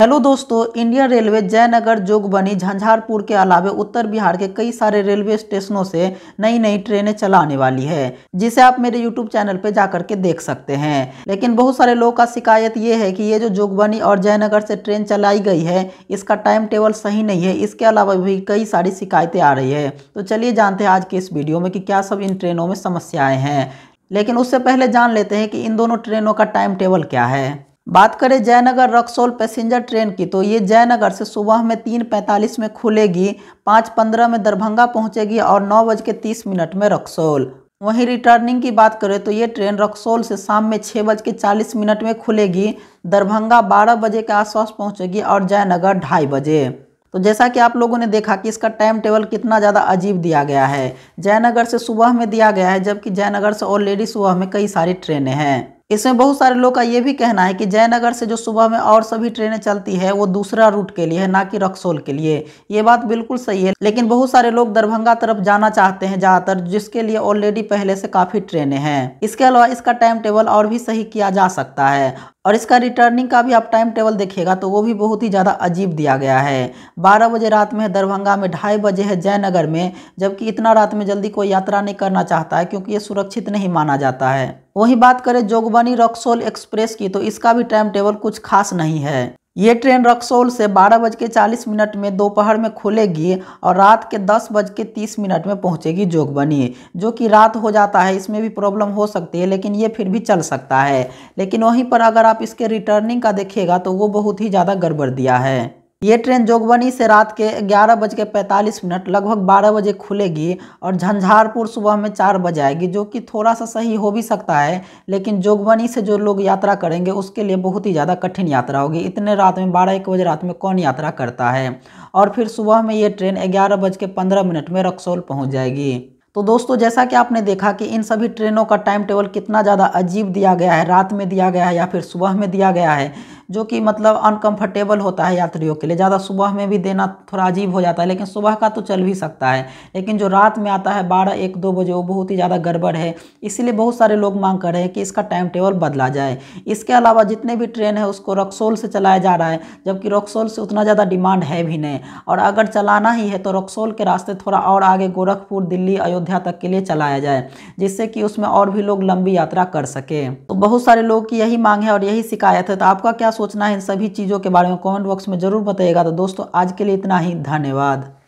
hello दोस्तों Indian railway Jaynagar Jogbani Jhanjharpur के अलावे उत्तर बिहार के कई सारे रेलवे स्टेशनों से नई नई ट्रेनें चलाने वाली है जिसे आप मेरे यूट्यूब चैनल पर जाकर के देख सकते हैं लेकिन बहुत सारे लोगों का शिकायत ये है कि ये जो जोगबनी और जयनगर से ट्रेन चलाई गई है इसका टाइम टेबल सही नहीं है इसके अलावा भी कई सारी शिकायतें आ रही है तो चलिए जानते हैं आज के इस वीडियो में कि क्या सब इन ट्रेनों में समस्याएँ हैं लेकिन उससे पहले जान लेते हैं कि इन दोनों ट्रेनों का टाइम टेबल क्या है बात करें जयनगर रक्सोल पैसेंजर ट्रेन की तो ये जयनगर से सुबह में तीन पैंतालीस में खुलेगी पाँच पंद्रह में दरभंगा पहुंचेगी और नौ बज के तीस मिनट में रक्सोल वहीं रिटर्निंग की बात करें तो ये ट्रेन रक्सोल से शाम में छः बज के चालीस मिनट में खुलेगी दरभंगा बारह बजे के आसपास पहुँचेगी और जयनगर ढाई बजे तो जैसा कि आप लोगों ने देखा कि इसका टाइम टेबल कितना ज़्यादा अजीब दिया गया है जयनगर से सुबह में दिया गया है जबकि जयनगर से ऑलरेडी सुबह में कई सारी ट्रेनें हैं इसमें बहुत सारे लोग का ये भी कहना है कि जयनगर से जो सुबह में और सभी ट्रेनें चलती है वो दूसरा रूट के लिए है ना कि रक्सोल के लिए ये बात बिल्कुल सही है लेकिन बहुत सारे लोग दरभंगा तरफ जाना चाहते हैं ज़्यादातर जिसके लिए ऑलरेडी पहले से काफ़ी ट्रेनें हैं इसके अलावा इसका टाइम टेबल और भी सही किया जा सकता है और इसका रिटर्निंग का भी आप टाइम टेबल देखिएगा तो वो भी बहुत ही ज़्यादा अजीब दिया गया है बारह बजे रात में है दरभंगा में ढाई बजे है जयनगर में जबकि इतना रात में जल्दी कोई यात्रा नहीं करना चाहता है क्योंकि ये सुरक्षित नहीं माना जाता है वहीं बात करें जोगबनी रक्सोल एक्सप्रेस की तो इसका भी टाइम टेबल कुछ खास नहीं है ये ट्रेन रक्सौल से बारह बज के चालीस मिनट में दोपहर में खुलेगी और रात के दस बज के तीस मिनट में पहुंचेगी जोगबनी जो कि रात हो जाता है इसमें भी प्रॉब्लम हो सकती है लेकिन ये फिर भी चल सकता है लेकिन वहीं पर अगर आप इसके रिटर्निंग का देखिएगा तो वो बहुत ही ज़्यादा गड़बड़ दिया है ये ट्रेन जोगबनी से रात के ग्यारह बज के पैंतालीस मिनट लगभग बारह बजे खुलेगी और झंझारपुर सुबह में चार बजे आएगी जो कि थोड़ा सा सही हो भी सकता है लेकिन जोगबनी से जो लोग यात्रा करेंगे उसके लिए बहुत ही ज़्यादा कठिन यात्रा होगी इतने रात में बारह एक बजे रात में कौन यात्रा करता है और फिर सुबह में ये ट्रेन ग्यारह बज के पंद्रह मिनट में रक्सौल पहुँच जाएगी तो दोस्तों जैसा कि आपने देखा कि इन सभी ट्रेनों का टाइम टेबल कितना ज़्यादा अजीब दिया गया है रात में दिया गया है या फिर सुबह में दिया गया है जो कि मतलब अनकंफर्टेबल होता है यात्रियों के लिए ज़्यादा सुबह में भी देना थोड़ा अजीब हो जाता है लेकिन सुबह का तो चल भी सकता है लेकिन जो रात में आता है बारह एक दो बजे वो बहुत ही ज़्यादा गड़बड़ है इसीलिए बहुत सारे लोग मांग कर रहे हैं कि इसका टाइम टेबल बदला जाए इसके अलावा जितने भी ट्रेन है उसको रक्सोल से चलाया जा रहा है जबकि रक्सोल से उतना ज़्यादा डिमांड है भी नहीं और अगर चलाना ही है तो रक्सोल के रास्ते थोड़ा और आगे गोरखपुर दिल्ली अयोध्या तक के लिए चलाया जाए जिससे कि उसमें और भी लोग लंबी यात्रा कर सकें तो बहुत सारे लोग की यही मांग है और यही शिकायत है तो आपका क्या सोचना है इन सभी चीज़ों के बारे में कमेंट बॉक्स में ज़रूर बताइएगा तो दोस्तों आज के लिए इतना ही धन्यवाद